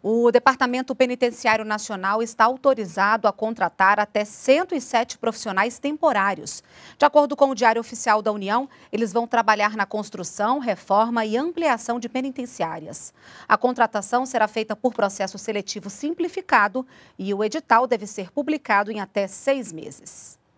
O Departamento Penitenciário Nacional está autorizado a contratar até 107 profissionais temporários. De acordo com o Diário Oficial da União, eles vão trabalhar na construção, reforma e ampliação de penitenciárias. A contratação será feita por processo seletivo simplificado e o edital deve ser publicado em até seis meses.